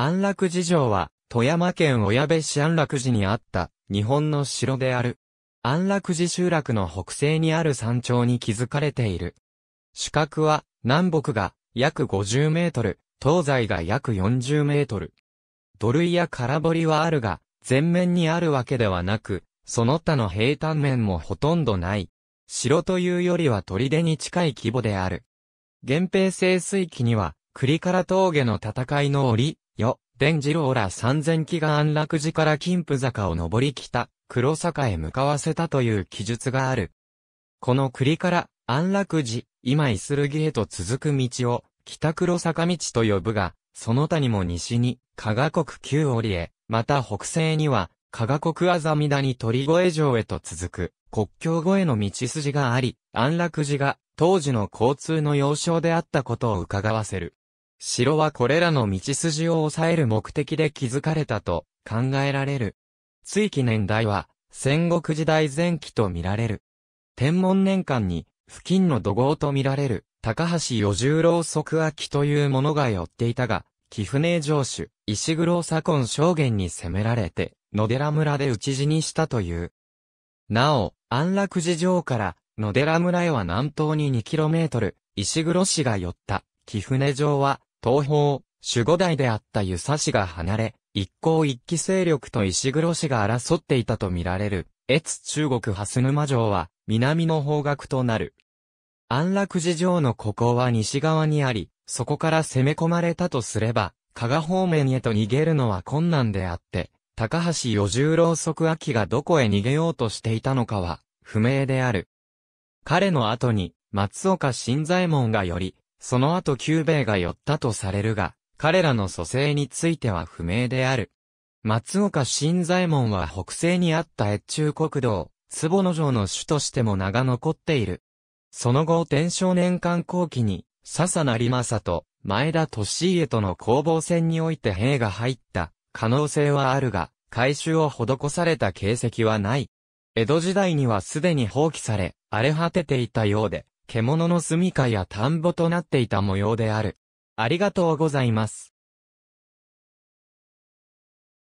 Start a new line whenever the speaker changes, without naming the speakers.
安楽寺城は、富山県小矢部市安楽寺にあった、日本の城である。安楽寺集落の北西にある山頂に築かれている。四角は、南北が約50メートル、東西が約40メートル。土塁や空堀はあるが、全面にあるわけではなく、その他の平坦面もほとんどない。城というよりは砦に近い規模である。源平清水期には、栗から峠の戦いの折、よ、伝次郎ら三千騎が安楽寺から金峰坂を登り北、黒坂へ向かわせたという記述がある。この栗から安楽寺、今イスルギへと続く道を北黒坂道と呼ぶが、その他にも西に加賀国旧折へ、また北西には加賀国あざみ谷鳥越城へと続く国境越えの道筋があり、安楽寺が当時の交通の要衝であったことを伺わせる。城はこれらの道筋を抑える目的で築かれたと考えられる。追記年代は戦国時代前期と見られる。天文年間に付近の土豪と見られる高橋与十郎即秋という者が寄っていたが、貴船城主、石黒左近将元に攻められて、野寺村で討ち死にしたという。なお、安楽寺城から野寺村へは南東に 2km、石黒市が寄った貴船城は東方、守護代であった湯佐氏が離れ、一向一騎勢力と石黒氏が争っていたとみられる、越中国蓮沼城は、南の方角となる。安楽寺城のここは西側にあり、そこから攻め込まれたとすれば、加賀方面へと逃げるのは困難であって、高橋四十郎即秋がどこへ逃げようとしていたのかは、不明である。彼の後に、松岡新左衛門がより、その後九兵衛が寄ったとされるが、彼らの蘇生については不明である。松岡新左衛門は北西にあった越中国道、坪野城の主としても名が残っている。その後天正年間後期に、笹成正と前田利家との攻防戦において兵が入った可能性はあるが、改修を施された形跡はない。江戸時代にはすでに放棄され、荒れ果てていたようで、獣の住処や田んぼとなっていた模様である。ありがとうございます。